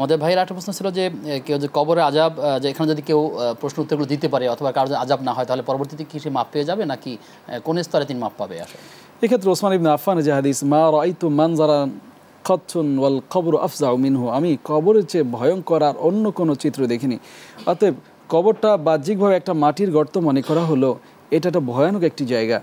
আমাদের ভাইয়ের একটা প্রশ্ন ছিল যে কেউ যে কবরে আজাব যে এখানে যদি কেউ প্রশ্ন উত্তরগুলো দিতে পারে অথবা কারো আজাব না হয় তাহলে পরবর্তীতে কি সে মাপ পেয়ে যাবে নাকি কোন স্তরে তিনি মাপ পাবে আসলে এক্ষেত্রে ওসমান ইবিন আফান যে হাদিস মা রাইতু মানজারা খতন ওয়াল কবর আফজাউ মিনহু আমি কবরের চেয়ে ভয়ঙ্কর আর অন্য কোনো চিত্র দেখিনি অতএব কবরটা বাহ্যিকভাবে একটা মাটির গর্ত মনে করা হলো এটা একটা ভয়ানক একটি জায়গা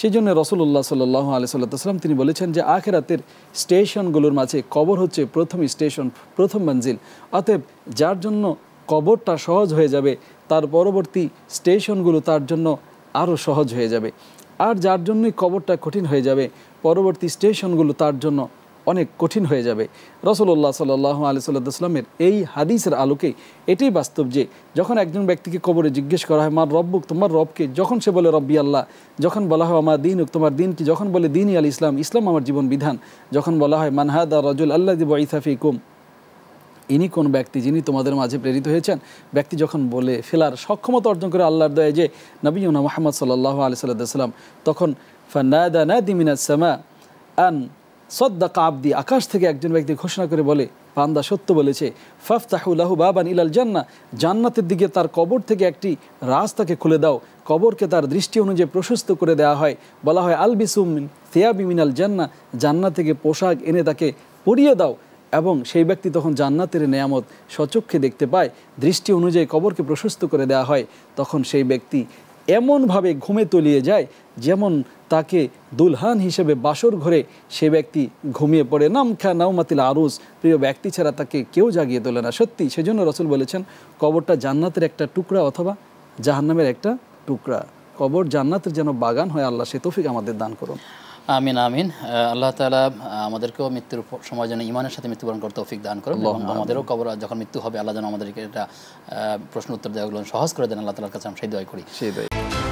সেই জন্য রসুল্লাহ সাল্লাহ আলিয়াল্লাম তিনি বলেছেন যে আখেরাতের স্টেশনগুলোর মাঝে কবর হচ্ছে প্রথম স্টেশন প্রথম মঞ্জিল অতএব যার জন্য কবরটা সহজ হয়ে যাবে তার পরবর্তী স্টেশনগুলো তার জন্য আরও সহজ হয়ে যাবে আর যার জন্যই কবরটা কঠিন হয়ে যাবে পরবর্তী স্টেশনগুলো তার জন্য অনেক কঠিন হয়ে যাবে রসুল্লাহ সাল্লাহ আলি সাল্লাহামের এই হাদিসের আলোকে এটাই বাস্তব যে যখন একজন ব্যক্তিকে কবরে জিজ্ঞেস করা হয় মার রব্বুক তোমার রবকে যখন সে বলে রব্বি আল্লাহ যখন বলা হয় আমার দিন তোমার কি যখন বলে দিনই আল ইসলাম ইসলাম আমার জীবন বিধান যখন বলা হয় মানহাদা রজুল আল্লাহ দিব ইসাফি কুম ইনি কোন ব্যক্তি যিনি তোমাদের মাঝে প্রেরিত হয়েছেন ব্যক্তি যখন বলে ফেলার সক্ষমতা অর্জন করে আল্লাহর দয়ে যে নবীনা মোহাম্মদ সাল্লাহ আলি সাল্লাম তখন ফান্নায়দা না দিমিনা সামা আন সদ্দা কাবদি আকাশ থেকে একজন ব্যক্তি ঘোষণা করে বলে পান্দা সত্য বলেছে ফফতাহুল্লাহু বাবান ইলাল জান্না জান্নাতের দিকে তার কবর থেকে একটি রাস্তাকে খুলে দাও কবরকে তার দৃষ্টি অনুযায়ী প্রশস্ত করে দেওয়া হয় বলা হয় আল বিসুমিন সেয়াবি মিনাল জান্না জান্না থেকে পোশাক এনে তাকে পরিয়ে দাও এবং সেই ব্যক্তি তখন জান্নাতের নেয়ামত সচক্ষে দেখতে পায় দৃষ্টি অনুযায়ী কবরকে প্রশস্ত করে দেওয়া হয় তখন সেই ব্যক্তি এমনভাবে ঘুমে তলিয়ে যায় যেমন তাকে দুলহান হিসেবে বাসর ঘরে সে ব্যক্তি ঘুমিয়ে পড়ে নাম নামখা নাউমাতিল আরুস প্রিয় ব্যক্তি ছাড়া তাকে কেউ জাগিয়ে তোলে না সত্যি সেজন্য রসুল বলেছেন কবরটা জান্নাতের একটা টুকরা অথবা জাহান্নামের একটা টুকরা কবর জান্নাতের যেন বাগান হয় আল্লাহ সে তফিক আমাদের দান করুন আমিন আমিন আল্লাহ তালা আমাদেরকেও মৃত্যুর সময় যেন ইমানের সাথে মৃত্যুবরণ করতে অফিক দান করুন এবং আমাদেরও কবর যখন মৃত্যু হবে আল্লাহ যেন আমাদেরকে এটা প্রশ্ন উত্তর দেওয়াগুলো সহজ করে দেন আল্লাহ তালার কাছে আমরা সেই দয় করি সেই দয়